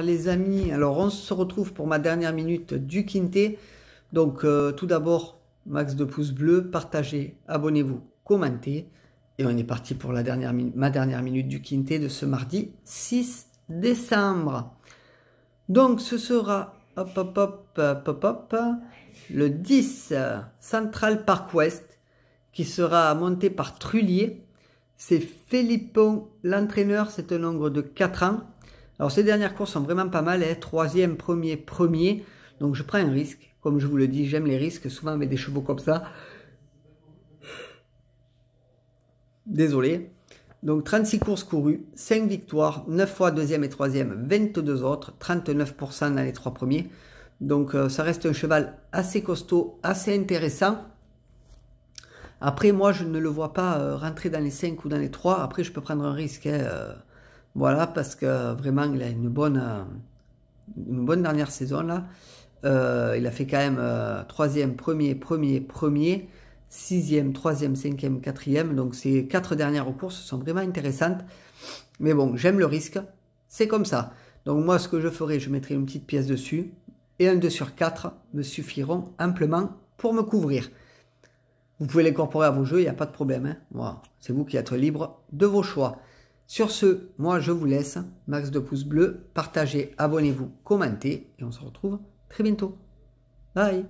les amis, alors on se retrouve pour ma dernière minute du Quintet. Donc euh, tout d'abord, max de pouces bleus, partagez, abonnez-vous, commentez. Et on est parti pour la dernière, ma dernière minute du Quintet de ce mardi 6 décembre. Donc ce sera hop, le 10 Central Park West qui sera monté par Trullier. C'est Philippon l'entraîneur, c'est un nombre de 4 ans. Alors ces dernières courses sont vraiment pas mal, hein. troisième, premier, premier. Donc je prends un risque. Comme je vous le dis, j'aime les risques, souvent avec des chevaux comme ça. Désolé. Donc 36 courses courues, 5 victoires, 9 fois deuxième et troisième, 22 autres, 39% dans les trois premiers. Donc euh, ça reste un cheval assez costaud, assez intéressant. Après, moi, je ne le vois pas euh, rentrer dans les 5 ou dans les 3. Après, je peux prendre un risque. Hein, euh, voilà, parce que vraiment, il a une bonne, euh, une bonne dernière saison là. Euh, il a fait quand même euh, troisième, premier, premier, premier, sixième, troisième, cinquième, quatrième. Donc ces quatre dernières courses sont vraiment intéressantes. Mais bon, j'aime le risque. C'est comme ça. Donc moi, ce que je ferai, je mettrai une petite pièce dessus. Et un 2 sur 4 me suffiront amplement pour me couvrir. Vous pouvez l'incorporer à vos jeux, il n'y a pas de problème. Hein. C'est vous qui êtes libre de vos choix. Sur ce, moi je vous laisse. Max de pouces bleus, partagez, abonnez-vous, commentez et on se retrouve très bientôt. Bye